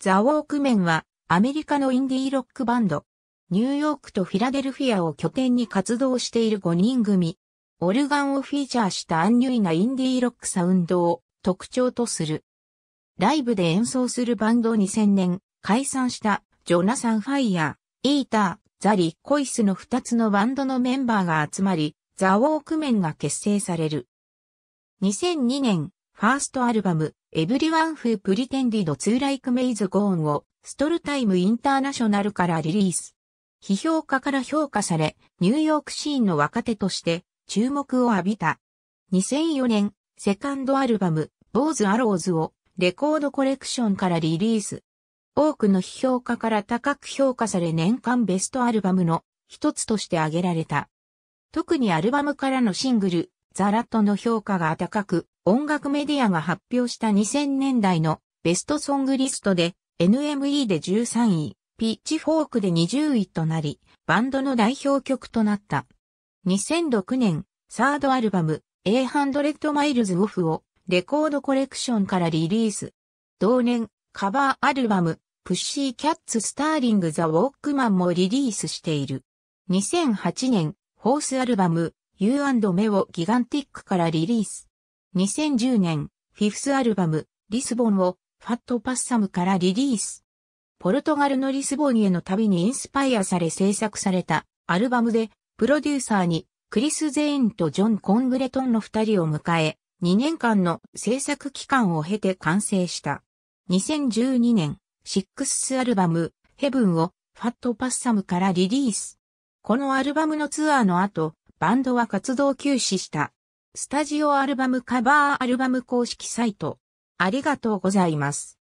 ザ・ウォークメンはアメリカのインディーロックバンド。ニューヨークとフィラデルフィアを拠点に活動している5人組。オルガンをフィーチャーしたアンニュイなインディーロックサウンドを特徴とする。ライブで演奏するバンド2000年解散したジョナサン・ファイヤー、イーター、ザ・リ・コイスの2つのバンドのメンバーが集まり、ザ・ウォークメンが結成される。2002年ファーストアルバム、エブリワンフープリテンディドツーライクメイズゴーンを、ストルタイムインターナショナルからリリース。批評家から評価され、ニューヨークシーンの若手として、注目を浴びた。2004年、セカンドアルバム、ボーズ・アローズを、レコードコレクションからリリース。多くの批評家から高く評価され年間ベストアルバムの一つとして挙げられた。特にアルバムからのシングル、ザラットの評価が高く、音楽メディアが発表した2000年代のベストソングリストで NME で13位、ピッチフォークで20位となり、バンドの代表曲となった。2006年、サードアルバム、a 800 Miles Off をレコードコレクションからリリース。同年、カバーアルバム、プッシーキャッツスターリングザ・ウォークマンもリリースしている。2008年、ホースアルバム、U&Me をギガンティックからリリース。2010年、フィフスアルバム、リスボンをファットパッサムからリリース。ポルトガルのリスボンへの旅にインスパイアされ制作されたアルバムで、プロデューサーにクリス・ゼインとジョン・コングレトンの二人を迎え、2年間の制作期間を経て完成した。2012年、シックスアルバム、ヘブンをファットパッサムからリリース。このアルバムのツアーの後、バンドは活動休止した。スタジオアルバムカバーアルバム公式サイト。ありがとうございます。